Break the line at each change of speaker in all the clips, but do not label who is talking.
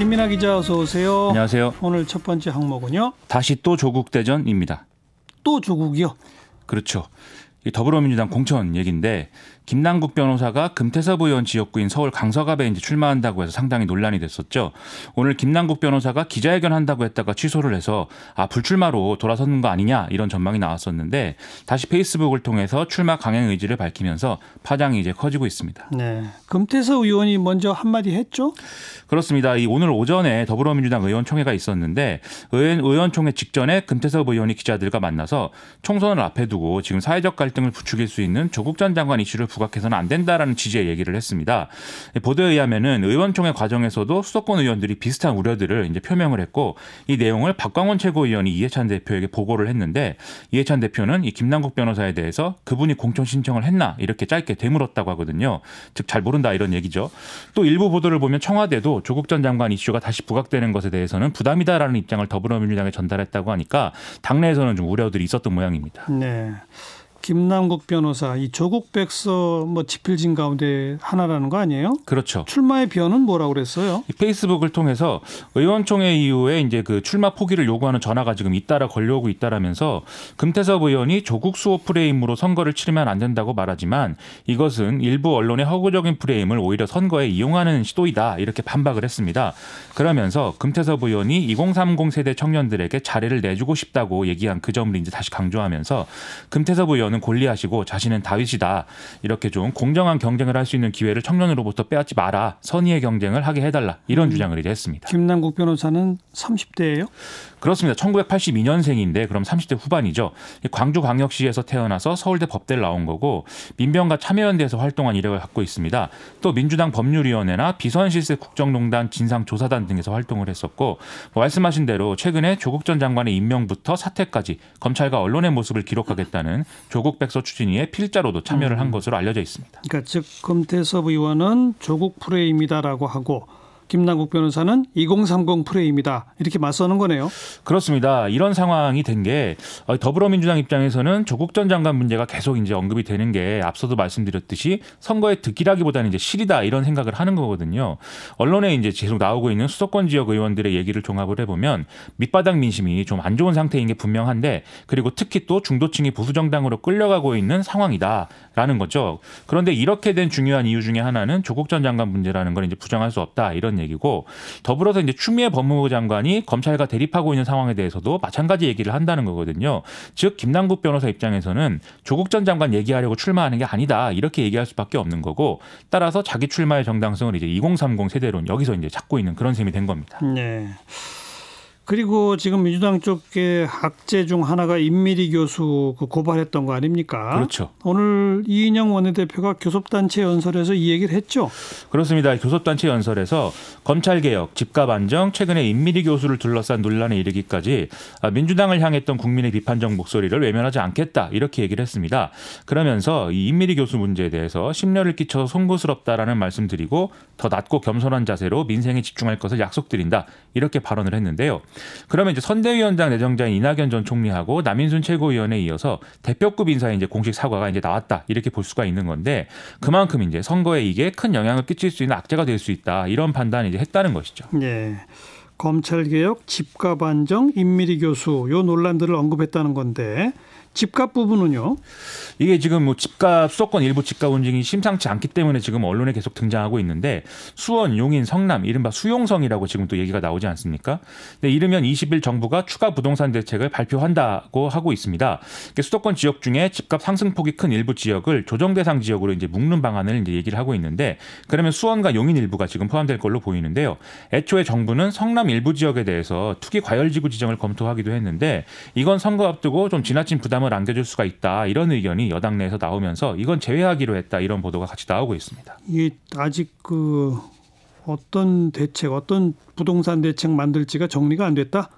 김민아 기자 어서 오세요. 안녕하세요. 오늘 첫 번째 항목은요.
다시 또 조국 대전입니다. 또 조국이요? 그렇죠. 이 더불어민주당 공천 얘기인데 김남국 변호사가 금태섭 의원 지역구인 서울 강서갑에 이제 출마한다고 해서 상당히 논란이 됐었죠. 오늘 김남국 변호사가 기자회견 한다고 했다가 취소를 해서 아 불출마로 돌아서는 거 아니냐 이런 전망이 나왔었는데 다시 페이스북을 통해서 출마 강행 의지를 밝히면서 파장이 이제 커지고 있습니다. 네. 금태섭 의원이 먼저 한마디 했죠? 그렇습니다. 이 오늘 오전에 더불어민주당 의원총회가 있었는데 의원, 의원총회 직전에 금태섭 의원이 기자들과 만나서 총선을 앞에 두고 지금 사회적 갈 갈등을 부추길 수 있는 조국 전 장관 이슈를 부각해서는 안 된다라는 취지의 얘기를 했습니다. 보도에 의하면은 의원총회 과정에서도 수도권 의원들이 비슷한 우려들을 이제 표명을 했고 이 내용을 박광원 최고위원이 이해찬 대표에게 보고를 했는데 이해찬 대표는 이 김남국 변호사에 대해서 그분이 공천 신청을 했나 이렇게 짧게 되물었다고 하거든요. 즉 잘 모른다 이런 얘기죠. 또 일부 보도를 보면 청와대도 조국 전 장관 이슈가 다시 부각되는 것에 대해서는 부담이다라는 입장을 더불어민주당에 전달했다고 하니까 당내에서는 좀 우려들이 있었던 모양입니다.
네. 김남국 변호사 이 조국 백서 뭐 지필진 가운데 하나라는 거 아니에요?
그렇죠. 출마의 변은 뭐라고 그랬어요? 페이스북을 통해서 의원총회 이후에 이제 그 출마 포기를 요구하는 전화가 지금 잇따라 걸려오고 있다라면서 금태섭 의원이 조국 수호 프레임으로 선거를 치르면 안 된다고 말하지만 이것은 일부 언론의 허구적인 프레임을 오히려 선거에 이용하는 시도이다 이렇게 반박을 했습니다. 그러면서 금태섭 의원이 2030 세대 청년들에게 자리를 내주고 싶다고 얘기한 그 점을 이제 다시 강조하면서 금태섭 의원 너는 골리앗이고 자신은 다윗이다. 이렇게 좀 공정한 경쟁을 할 수 있는 기회를 청년으로부터 빼앗지 마라. 선의의 경쟁을 하게 해달라. 이런 음. 주장을 이제 했습니다. 김남국 변호사는 30대예요? 그렇습니다. 1982년생인데 그럼 30대 후반이죠. 광주광역시에서 태어나서 서울대 법대를 나온 거고 민병과 참여연대에서 활동한 이력을 갖고 있습니다. 또 민주당 법률위원회나 비선실세 국정농단 진상조사단 등에서 활동을 했었고 말씀하신 대로 최근에 조국 전 장관의 임명부터 사태까지 검찰과 언론의 모습을 기록하겠다는 조 조국 백서 추진위의 필자로도 참여를 한 음. 것으로 알려져 있습니다.
그러니까 즉 검태섭 의원은 조국 프레임이다라고 하고 김남국 변호사는 2030 프레임이다 이렇게 맞서는 거네요.
그렇습니다. 이런 상황이 된게 어, 더불어민주당 입장에서는 조국 전 장관 문제가 계속 이제 언급이 되는 게 앞서도 말씀드렸듯이 선거에듣기라기보다는 이제 실이다 이런 생각을 하는 거거든요. 언론에 이제 계속 나오고 있는 수도권 지역 의원들의 얘기를 종합을 해보면 밑바닥 민심이 좀 안 좋은 상태인 게 분명한데 그리고 특히 또 중도층이 보수 정당으로 끌려가고 있는 상황이다라는 거죠. 그런데 이렇게 된 중요한 이유 중에 하나는 조국 전 장관 문제라는 걸 이제 부정할 수 없다 이런 얘기고 더불어서 이제 추미애 법무부 장관이 검찰과 대립하고 있는 상황에 대해서도 마찬가지 얘기를 한다는 거거든요. 즉 김남국 변호사 입장에서는 조국 전 장관 얘기하려고 출마하는 게 아니다 이렇게 얘기할 수밖에 없는 거고 따라서 자기 출마의 정당성을 이제 2030 세대론 여기서 이제 찾고 있는 그런 셈이 된 겁니다.
네. 그리고 지금 민주당 쪽의 학제 중 하나가 임미리 교수 그 고발했던 거 아닙니까? 그렇죠. 오늘 이인영 원내대표가
교섭단체 연설에서 이 얘기를 했죠. 그렇습니다. 교섭단체 연설에서 검찰개혁, 집값 안정, 최근에 임미리 교수를 둘러싼 논란에 이르기까지 민주당을 향했던 국민의 비판적 목소리를 외면하지 않겠다 이렇게 얘기를 했습니다. 그러면서 이 임미리 교수 문제에 대해서 심려를 끼쳐서 송구스럽다라는 말씀드리고 더 낮고 겸손한 자세로 민생에 집중할 것을 약속드린다 이렇게 발언을 했는데요. 그러면 이제 선대위원장 내정자인 이낙연 전 총리하고 남인순 최고위원에 이어서 대표급 인사의 이제 공식 사과가 이제 나왔다 이렇게 볼 수가 있는 건데 그만큼 이제 선거에 이게 큰 영향을 끼칠 수 있는 악재가 될 수 있다 이런 판단 이제 했다는 것이죠.
예. 검찰개혁, 집값 안정, 임미리 교수 요 논란들을
언급했다는 건데 집값 부분은요? 이게 지금 뭐 집값 수도권 일부 집값 움직임이 심상치 않기 때문에 지금 언론에 계속 등장하고 있는데 수원, 용인, 성남 이른바 수용성이라고 지금 또 얘기가 나오지 않습니까? 근데 네, 이르면 20일 정부가 추가 부동산 대책을 발표한다고 하고 있습니다. 수도권 지역 중에 집값 상승폭이 큰 일부 지역을 조정 대상 지역으로 이제 묶는 방안을 이제 얘기를 하고 있는데 그러면 수원과 용인 일부가 지금 포함될 걸로 보이는데요. 애초에 정부는 성남 일부 지역에 대해서 투기 과열지구 지정을 검토하기도 했는데 이건 선거 앞두고 좀 지나친 부담 부담을 안겨줄 수가 있다 이런 의견이 여당 내에서 나오면서 이건 제외하기로 했다 이런 보도가 같이 나오고 있습니다.
이게 아직 그 어떤 대책, 어떤
부동산 대책 만들지가 정리가 안 됐다.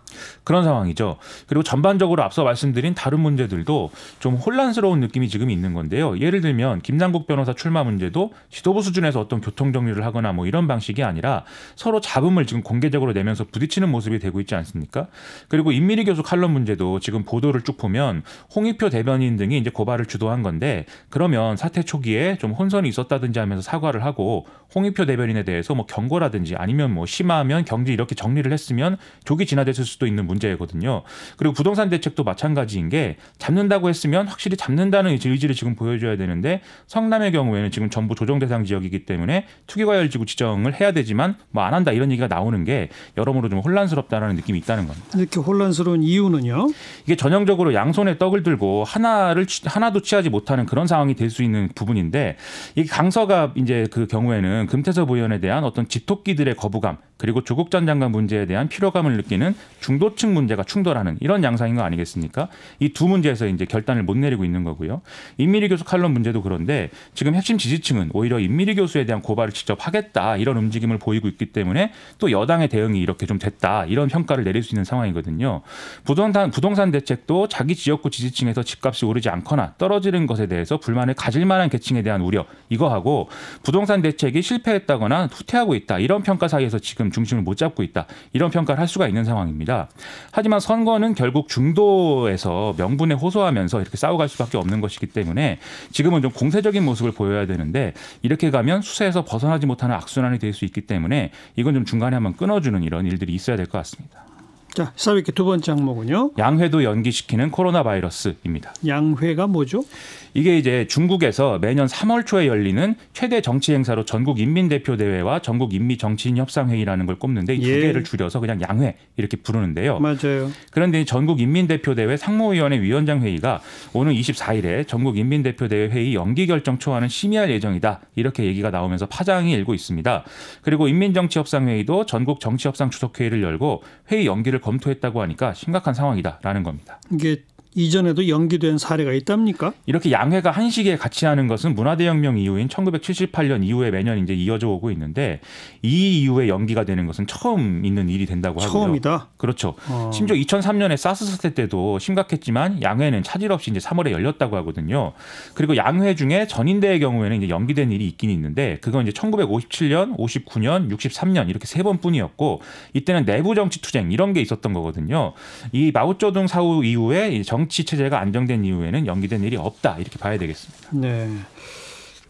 그런 상황이죠. 그리고 전반적으로 앞서 말씀드린 다른 문제들도 좀 혼란스러운 느낌이 지금 있는 건데요. 예를 들면 김남국 변호사 출마 문제도 지도부 수준에서 어떤 교통 정리를 하거나 뭐 이런 방식이 아니라 서로 잡음을 지금 공개적으로 내면서 부딪히는 모습이 되고 있지 않습니까? 그리고 임미리 교수 칼럼 문제도 지금 보도를 쭉 보면 홍익표 대변인 등이 이제 고발을 주도한 건데 그러면 사태 초기에 좀 혼선이 있었다든지 하면서 사과를 하고 홍익표 대변인에 대해서 뭐 경고라든지 아니면 뭐 심하면 경지 이렇게 정리를 했으면 조기 진화됐을 수도 수도 있는 문제거든요. 그리고 부동산 대책도 마찬가지인 게 잡는다고 했으면 확실히 잡는다는 의지를 지금 보여줘야 되는데 성남의 경우에는 지금 전부 조정 대상 지역이기 때문에 투기과열지구 지정을 해야 되지만 뭐 안 한다 이런 얘기가 나오는 게 여러모로 좀 혼란스럽다라는 느낌이 있다는 겁니다. 이렇게 혼란스러운 이유는요? 이게 전형적으로 양손에 떡을 들고 하나를 하나도 취하지 못하는 그런 상황이 될 수 있는 부분인데 이 강서갑 이제 그 경우에는 금태섭 의원에 대한 어떤 집토끼들의 거부감 그리고 조국 전 장관 문제에 대한 피로감을 느끼는 중도층 문제가 충돌하는 이런 양상인 거 아니겠습니까? 이 두 문제에서 이제 결단을 못 내리고 있는 거고요. 임미리 교수 칼럼 문제도 그런데 지금 핵심 지지층은 오히려 임미리 교수에 대한 고발을 직접 하겠다 이런 움직임을 보이고 있기 때문에 또 여당의 대응이 이렇게 좀 됐다 이런 평가를 내릴 수 있는 상황이거든요. 부동산 부동산 대책도 자기 지역구 지지층에서 집값이 오르지 않거나 떨어지는 것에 대해서 불만을 가질 만한 계층에 대한 우려 이거하고 부동산 대책이 실패했다거나 후퇴하고 있다 이런 평가 사이에서 지금 중심을 못 잡고 있다. 이런 평가를 할 수가 있는 상황입니다. 하지만 선거는 결국 중도에서 명분에 호소하면서 이렇게 싸워갈 수밖에 없는 것이기 때문에 지금은 좀 공세적인 모습을 보여야 되는데 이렇게 가면 수세에서 벗어나지 못하는 악순환이 될 수 있기 때문에 이건 좀 중간에 한번 끊어주는 이런 일들이 있어야 될 것 같습니다. 자, 시사위키 두 번째 항목은요. 양회도 연기시키는 코로나 바이러스입니다. 양회가 뭐죠? 이게 이제 중국에서 매년 3월 초에 열리는 최대 정치 행사로 전국 인민 대표 대회와 전국 인미 정치인 협상 회의라는 걸 꼽는데 이두 예. 개를 줄여서 그냥 양회 이렇게 부르는데요. 맞아요. 그런데 전국 인민 대표 대회 상무위원회 위원장 회의가 오는 24일에 전국 인민 대표 대회 회의 연기 결정 초안을 심의할 예정이다. 이렇게 얘기가 나오면서 파장이 일고 있습니다. 그리고 인민 정치 협상 회의도 전국 정치 협상 주석 회의를 열고 회의 연기를 검토했다고 하니까 심각한 상황이다라는 겁니다. 이게 이전에도 연기된 사례가 있답니까? 이렇게 양회가 한시기에 같이 하는 것은 문화대혁명 이후인 1978년 이후에 매년 이제 이어져 오고 있는데 이 이후에 연기가 되는 것은 처음 있는 일이 된다고 하고요. 처음이다. 그렇죠. 어. 심지어 2003년에 사스 사태 때도 심각했지만 양회는 차질 없이 이제 3월에 열렸다고 하거든요. 그리고 양회 중에 전인대의 경우에는 이제 연기된 일이 있긴 있는데 그건 이제 1957년, 59년, 63년 이렇게 세 번뿐이었고 이때는 내부 정치 투쟁 이런 게 있었던 거거든요. 이 마오쩌둥 사후 이후에 정 정치 체제가 안정된 이후에는 연기된 일이 없다 이렇게 봐야 되겠습니다. 네.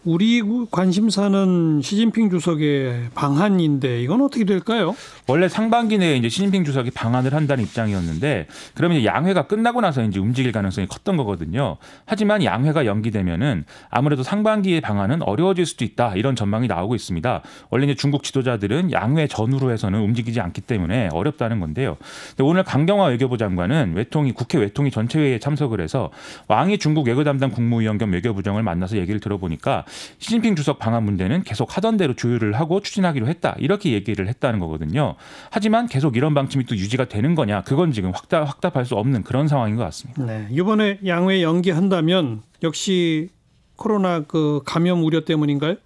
우리 관심사는 시진핑 주석의 방한인데 이건 어떻게 될까요? 원래 상반기 내에 이제 시진핑 주석이 방한을 한다는 입장이었는데 그러면 이제 양회가 끝나고 나서 이제 움직일 가능성이 컸던 거거든요. 하지만 양회가 연기되면은 아무래도 상반기의 방한은 어려워질 수도 있다 이런 전망이 나오고 있습니다. 원래 이제 중국 지도자들은 양회 전후로 해서는 움직이지 않기 때문에 어렵다는 건데요. 오늘 강경화 외교부 장관은 외통이 국회 외통이 전체회의에 참석을 해서 왕이 중국 외교 담당 국무위원 겸 외교부장을 만나서 얘기를 들어보니까 시진핑 주석 방한 문제는 계속 하던 대로 조율을 하고 추진하기로 했다. 이렇게 얘기를 했다는 거거든요. 하지만 계속 이런 방침이 또 유지가 되는 거냐? 그건 지금 확답, 확답할 수 없는 그런 상황인 것 같습니다. 네. 이번에 양회 연기한다면 역시 코로나 그 감염 우려 때문인가요?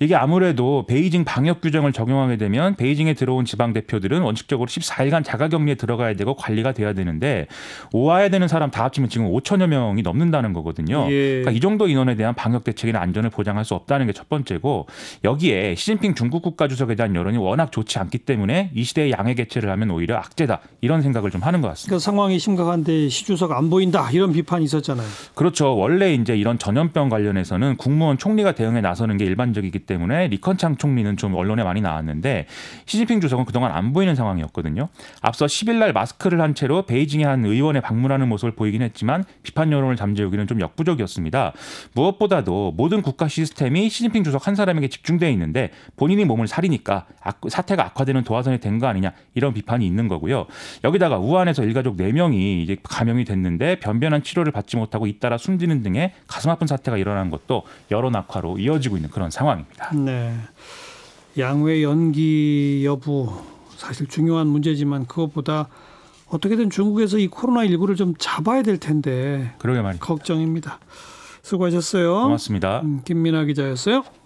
이게 아무래도 베이징 방역 규정을 적용하게 되면 베이징에 들어온 지방 대표들은 원칙적으로 14일간 자가격리에 들어가야 되고 관리가 돼야 되는데 오아야 되는 사람 다 합치면 지금 5천여 명이 넘는다는 거거든요. 예. 그러니까 이 정도 인원에 대한 방역 대책이나 안전을 보장할 수 없다는 게 첫 번째고 여기에 시진핑 중국 국가주석에 대한 여론이 워낙 좋지 않기 때문에 이시대의 양해 개최를 하면 오히려 악재다 이런 생각을 좀 하는 것 같습니다.
그러니까 상황이 심각한데 시 주석 안 보인다 이런 비판이 있었잖아요.
그렇죠. 원래 이제 이런 전염병 관련 관련해서는 국무원 총리가 대응에 나서는 게 일반적이기 때문에 리컨창 총리는 좀 언론에 많이 나왔는데 시진핑 주석은 그동안 안 보이는 상황이었거든요. 앞서 10일 날 마스크를 한 채로 베이징의 한 의원에 방문하는 모습을 보이긴 했지만 비판 여론을 잠재우기는 좀 역부족이었습니다. 무엇보다도 모든 국가 시스템이 시진핑 주석 한 사람에게 집중되어 있는데 본인이 몸을 사리니까 사태가 악화되는 도화선이 된 거 아니냐 이런 비판이 있는 거고요. 여기다가 우한에서 일가족 4명이 이제 감염이 됐는데 변변한 치료를 받지 못하고 잇따라 숨지는 등의 가슴 아픈 사태가 일어나 증가라는 것도 여론 악화로 이어지고 있는 그런 상황입니다.
네. 양회 연기 여부 사실 중요한 문제지만 그것보다 어떻게든 중국에서 이 코로나 19를 좀 잡아야 될 텐데. 그러게 말입니다. 걱정입니다. 수고하셨어요. 고맙습니다. 음, 김민아 기자였어요.